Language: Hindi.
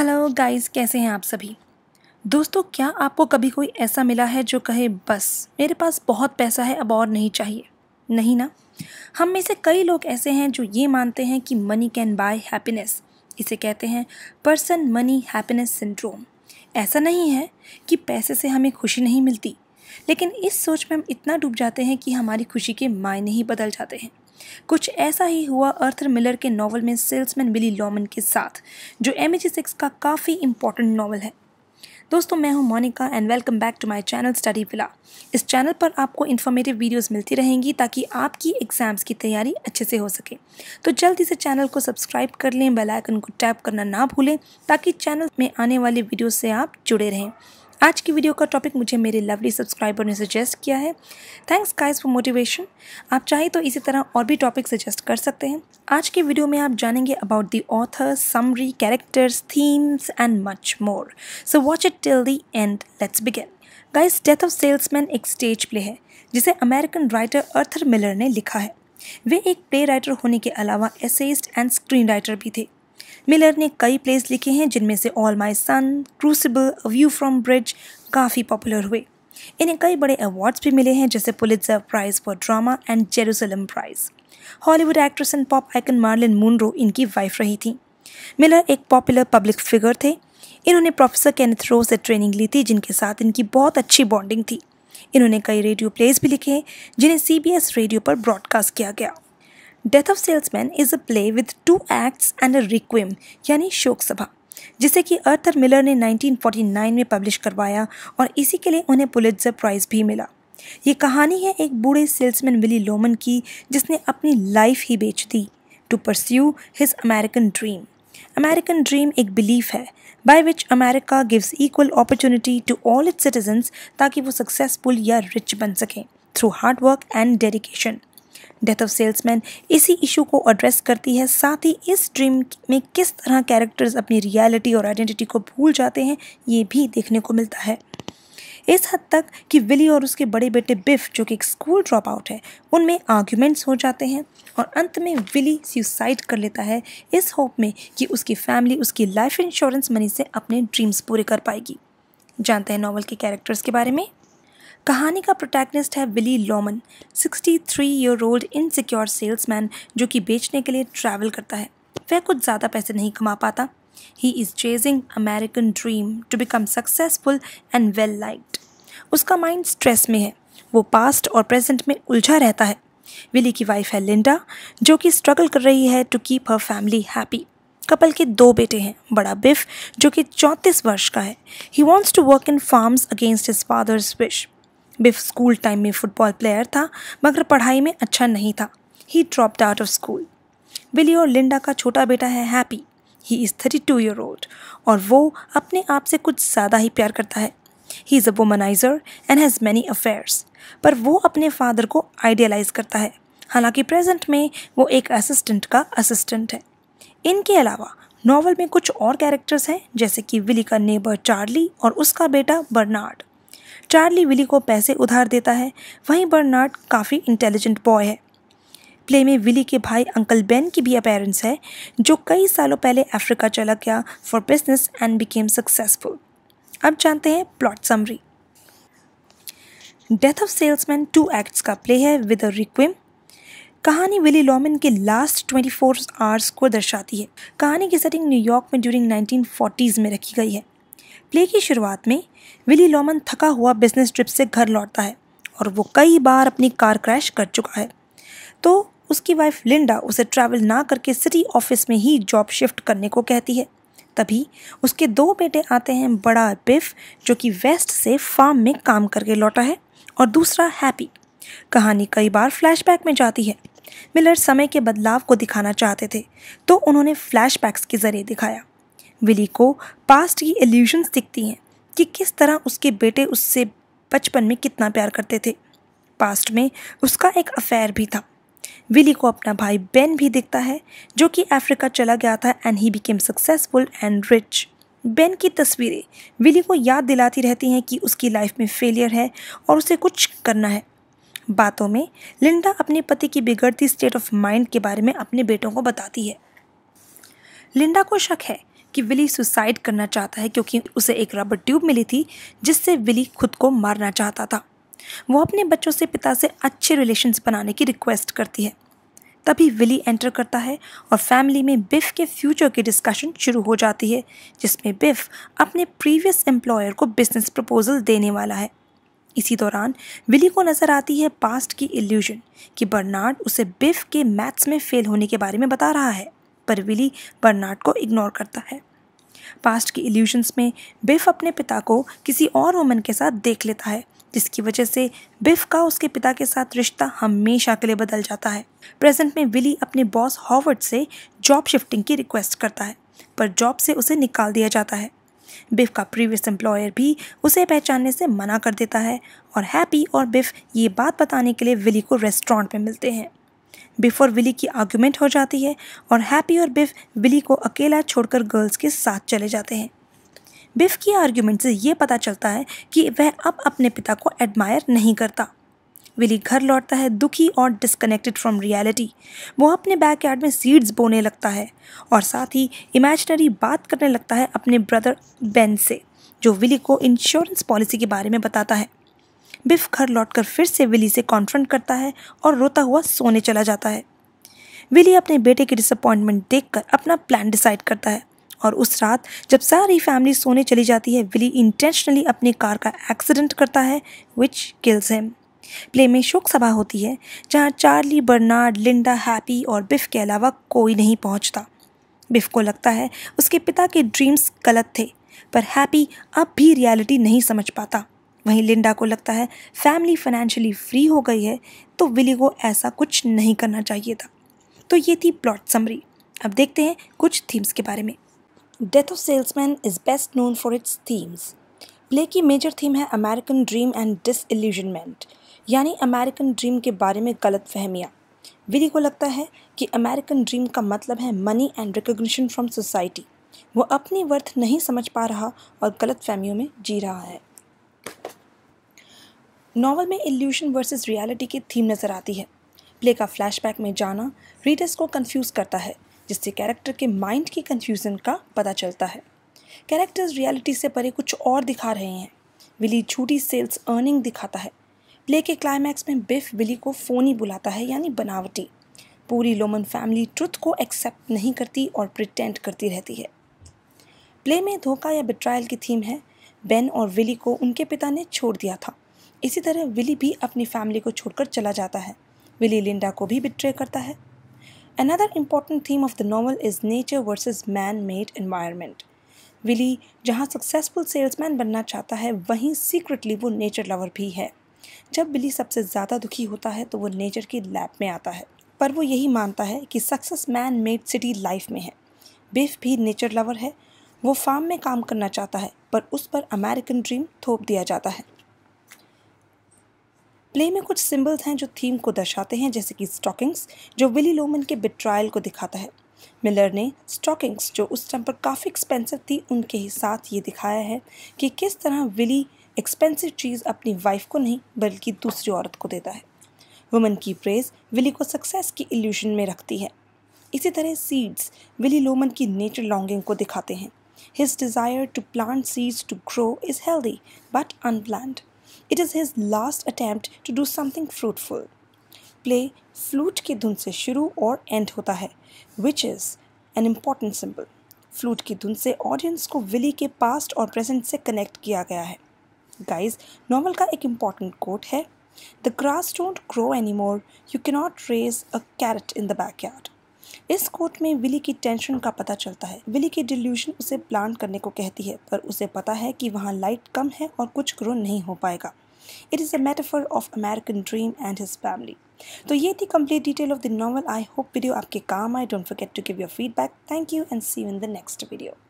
हेलो गाइस कैसे हैं आप सभी दोस्तों क्या आपको कभी कोई ऐसा मिला है जो कहे बस मेरे पास बहुत पैसा है अब और नहीं चाहिए नहीं ना हम में से कई लोग ऐसे हैं जो ये मानते हैं कि मनी कैन बाय हैप्पीनेस इसे कहते हैं पर्सन मनी हैप्पीनेस सिंड्रोम ऐसा नहीं है कि पैसे से हमें खुशी नहीं मिलती लेकिन इस सोच में हम इतना डूब जाते हैं कि हमारी खुशी के मायने ही बदल जाते हैं कुछ ऐसा ही हुआ अर्थर मिलर के नावल में सेल्समैन बिली लॉमन के साथ जो एम एच सिक्स का काफ़ी इंपॉर्टेंट नावल है दोस्तों मैं हूं Monika and welcome back to my channel study villa इस चैनल पर आपको इन्फॉर्मेटिव वीडियोस मिलती रहेंगी ताकि आपकी एग्ज़ाम्स की तैयारी अच्छे से हो सके तो जल्दी से चैनल को सब्सक्राइब कर लें बेल आइकन को टैप करना ना भूलें ताकि चैनल में आने वाले वीडियोस से आप जुड़े रहें आज की वीडियो का टॉपिक मुझे मेरे लवली सब्सक्राइबर ने सजेस्ट किया है थैंक्स गाइस फॉर मोटिवेशन आप चाहे तो इसी तरह और भी टॉपिक सजेस्ट कर सकते हैं आज के वीडियो में आप जानेंगे about the author summary characters themes and much more so watch it till the end let's begin guys death of salesman एक स्टेज प्ले है जिसे अमेरिकन राइटर अर्थर मिलर ने लिखा है वे एक प्ले राइटर होने के अलावा एसेस्ट एंड स्क्रीन राइटर भी थे मिलर ने कई प्लेस लिखे हैं जिनमें से all my son crucible view from bridge काफ़ी पॉपुलर हुए इन्हें कई बड़े अवार्ड्स भी मिले हैं जैसे Pulitzer prize for drama and Jerusalem prize Hollywood actress and pop icon Marilyn Monroe इनकी वाइफ रही थी मिलर एक पॉपुलर पब्लिक फिगर थे इन्होंने प्रोफेसर कैनिथ रो से ट्रेनिंग ली थी जिनके साथ इनकी बहुत अच्छी बॉन्डिंग थी इन्होंने कई रेडियो प्लेस भी लिखे जिन्हें सीबीएस रेडियो पर ब्रॉडकास्ट किया गया death of salesman is a play with two acts and a requiem यानी शोक सभा जिसे कि अर्थर मिलर ने 1949 में पब्लिश करवाया और इसी के लिए उन्हें पुलिटर प्राइज़ भी मिला ये कहानी है एक बूढ़े सेल्समैन विली लोमन की जिसने अपनी लाइफ ही बेच दी to pursue his American dream American dream एक बिलीफ है by which America gives equal opportunity to all its citizens ताकि वो सक्सेसफुल या रिच बन सकें through hard work and dedication death of salesman इसी इशू को एड्रेस करती है साथ ही इस ड्रीम में किस तरह कैरेक्टर्स अपनी रियलिटी और आइडेंटिटी को भूल जाते हैं ये भी देखने को मिलता है इस हद तक कि विली और उसके बड़े बेटे बिफ जो कि एक स्कूल ड्रॉप आउट है उनमें आर्ग्यूमेंट्स हो जाते हैं और अंत में विली सुसाइड कर लेता है इस होप में कि उसकी फैमिली उसकी लाइफ इंश्योरेंस मनी से अपने ड्रीम्स पूरे कर पाएगी जानते हैं नॉवल के कैरेक्टर्स के बारे में कहानी का प्रोटैगनिस्ट है Willy Loman 63 year old insecure salesman जो कि बेचने के लिए ट्रैवल करता है वह कुछ ज़्यादा पैसे नहीं कमा पाता he is chasing American dream to become successful and well liked उसका माइंड स्ट्रेस में है वो पास्ट और प्रेजेंट में उलझा रहता है विली की वाइफ है लिंडा जो कि स्ट्रगल कर रही है to keep her family happy couple के दो बेटे हैं बड़ा बिफ जो कि चौंतीस वर्ष का है he wants to work in farms against his father's wish Biff school time में फुटबॉल प्लेयर था मगर पढ़ाई में अच्छा नहीं था he dropped out of school Willy और लिंडा का छोटा बेटा है Happy he is thirty two year old और वो अपने आप से कुछ ज़्यादा ही प्यार करता है he is a womanizer and has many affairs पर वो अपने फादर को आइडियलाइज़ करता है हालांकि प्रेजेंट में वो एक असिस्टेंट का असिस्टेंट है इनके अलावा नॉवल में कुछ और कैरेक्टर्स हैं जैसे कि विली का नेबर चार्ली और उसका बेटा बर्नार्ड चार्ली विली को पैसे उधार देता है वहीं बर्नार्ड काफ़ी इंटेलिजेंट बॉय है प्ले में विली के भाई अंकल बेन की भी अपेरेंस है जो कई सालों पहले अफ्रीका चला गया for business and became successful अब जानते हैं plot summary death of salesman two acts का प्ले है विद रिक्विम कहानी विली लॉमिन के लास्ट 24 आवर्स को दर्शाती है कहानी की सेटिंग न्यूयॉर्क में ड्यूरिंग नाइनटीन में रखी गई है प्ले की शुरुआत में विली लोमन थका हुआ बिजनेस ट्रिप से घर लौटता है और वो कई बार अपनी कार क्रैश कर चुका है तो उसकी वाइफ लिंडा उसे ट्रैवल ना करके सिटी ऑफिस में ही जॉब शिफ्ट करने को कहती है तभी उसके दो बेटे आते हैं बड़ा बिफ जो कि वेस्ट से फार्म में काम करके लौटा है और दूसरा हैप्पी कहानी कई बार फ्लैशबैक में जाती है मिलर समय के बदलाव को दिखाना चाहते थे तो उन्होंने फ्लैशबैक्स के ज़रिए दिखाया विली को पास्ट की एल्यूजन्स दिखती हैं कि किस तरह उसके बेटे उससे बचपन में कितना प्यार करते थे पास्ट में उसका एक अफेयर भी था विली को अपना भाई बेन भी दिखता है जो कि अफ्रीका चला गया था and he became successful and rich Ben की तस्वीरें विली को याद दिलाती रहती हैं कि उसकी लाइफ में फेलियर है और उसे कुछ करना है बातों में लिंडा अपने पति की बिगड़ती स्टेट ऑफ माइंड के बारे में अपने बेटों को बताती है लिंडा को शक है कि विली सुसाइड करना चाहता है क्योंकि उसे एक रबर ट्यूब मिली थी जिससे विली खुद को मारना चाहता था वो अपने बच्चों से पिता से अच्छे रिलेशन बनाने की रिक्वेस्ट करती है तभी विली एंटर करता है और फैमिली में बिफ के फ्यूचर की डिस्कशन शुरू हो जाती है जिसमें बिफ अपने प्रीवियस एम्प्लॉयर को बिजनेस प्रपोजल देने वाला है इसी दौरान विली को नज़र आती है पास्ट की इल्यूजन कि बर्नार्ड उसे बिफ के मैथ्स में फेल होने के बारे में बता रहा है पर विली बर्नार्ड को इग्नोर करता है पास्ट की इल्यूशंस में बिफ अपने पिता को किसी और वुमन के साथ देख लेता है जिसकी वजह से बिफ का उसके पिता के साथ रिश्ता हमेशा के लिए बदल जाता है प्रेजेंट में विली अपने बॉस हॉवर्ड से जॉब शिफ्टिंग की रिक्वेस्ट करता है पर जॉब से उसे निकाल दिया जाता है बिफ का प्रीवियस एम्प्लॉयर भी उसे पहचानने से मना कर देता है और हैप्पी और बिफ ये बात बताने के लिए विली को रेस्टोरेंट में मिलते हैं बिफ और विली की आर्ग्यूमेंट हो जाती है और हैप्पी और बिफ विली को अकेला छोड़कर गर्ल्स के साथ चले जाते हैं बिफ की आर्ग्यूमेंट से ये पता चलता है कि वह अब अपने पिता को एडमायर नहीं करता विली घर लौटता है दुखी और डिस्कनेक्टेड फ्रॉम रियलिटी वो अपने बैकयार्ड में सीड्स बोने लगता है और साथ ही इमेजनरी बात करने लगता है अपने ब्रदर बेन से जो विली को इंश्योरेंस पॉलिसी के बारे में बताता है बिफ घर लौटकर फिर से विली से कॉन्फ्रंट करता है और रोता हुआ सोने चला जाता है विली अपने बेटे की डिसअपॉइंटमेंट देखकर अपना प्लान डिसाइड करता है और उस रात जब सारी फैमिली सोने चली जाती है विली इंटेंशनली अपनी कार का एक्सीडेंट करता है विच किल्स हिम प्ले में शोक सभा होती है जहाँ चार्ली बर्नार्ड लिंडा हैप्पी और बिफ के अलावा कोई नहीं पहुँचता बिफ को लगता है उसके पिता के ड्रीम्स गलत थे पर हैप्पी अब भी रियलिटी नहीं समझ पाता वहीं लिंडा को लगता है फैमिली फाइनेंशियली फ्री हो गई है तो विली को ऐसा कुछ नहीं करना चाहिए था तो ये थी प्लॉट समरी अब देखते हैं कुछ थीम्स के बारे में death of salesman is best known for its themes play की मेजर थीम है अमेरिकन ड्रीम एंड डिसइल्यूजनमेंट यानी अमेरिकन ड्रीम के बारे में गलत फहमियाँ विली को लगता है कि अमेरिकन ड्रीम का मतलब है money and recognition from society वो अपनी वर्थ नहीं समझ पा रहा और गलत फहमियों में जी रहा है नॉवल में इल्यूशन वर्सेस रियलिटी की थीम नज़र आती है प्ले का फ्लैशबैक में जाना रीडर्स को कंफ्यूज करता है जिससे कैरेक्टर के माइंड की कंफ्यूजन का पता चलता है कैरेक्टर्स रियलिटी से परे कुछ और दिखा रहे हैं विली झूठी सेल्स अर्निंग दिखाता है प्ले के क्लाइमैक्स में बिफ विली को फ़ोनी बुलाता है यानी बनावटी पूरी लोमन फैमिली ट्रुथ को एक्सेप्ट नहीं करती और प्रिटेंट करती रहती है प्ले में धोखा या बिट्रायल की थीम है बेन और विली को उनके पिता ने छोड़ दिया था इसी तरह विली भी अपनी फैमिली को छोड़कर चला जाता है विली लिंडा को भी बिट्रे करता है another important theme of the novel is nature versus man made environment Willy जहाँ सक्सेसफुल सेल्समैन बनना चाहता है वहीं सीक्रेटली वो नेचर लवर भी है जब बिली सबसे ज़्यादा दुखी होता है तो वो नेचर की लैब में आता है पर वो यही मानता है कि success man made city life में है बिफ भी नेचर लवर है वो फार्म में काम करना चाहता है पर उस पर अमेरिकन ड्रीम थोप दिया जाता है प्ले में कुछ सिंबल्स हैं जो थीम को दर्शाते हैं जैसे कि स्टॉकिंग्स जो विली लोमन के बिट्रायल को दिखाता है मिलर ने स्टॉकिंग्स जो उस टाइम पर काफ़ी एक्सपेंसिव थी उनके ही साथ ये दिखाया है कि किस तरह विली एक्सपेंसिव चीज़ अपनी वाइफ को नहीं बल्कि दूसरी औरत को देता है वुमन की प्रेज विली को सक्सेस की इल्यूशन में रखती है इसी तरह सीड्स विली लोमन की नेचर लॉन्गिंग को दिखाते हैं his desire to plant seeds to grow is healthy but unplanned it is his last attempt to do something fruitful play flute की धुन से शुरू और एंड होता है which is an important symbol. Flute की धुन से ऑडियंस को विली के पास्ट और प्रेजेंट से कनेक्ट किया गया है गाइज नॉवल का एक इम्पॉर्टेंट कोट है the grass don't grow any more you cannot raise a carrot in the backyard इस कोर्ट में विली की टेंशन का पता चलता है विली की डिल्यूशन उसे प्लान करने को कहती है पर उसे पता है कि वहाँ लाइट कम है और कुछ ग्रो नहीं हो पाएगा it is a metaphor of American dream and his family तो ये थी complete detail of the novel I hope video आपके काम आई don't forget to give your feedback thank you and see you in the next video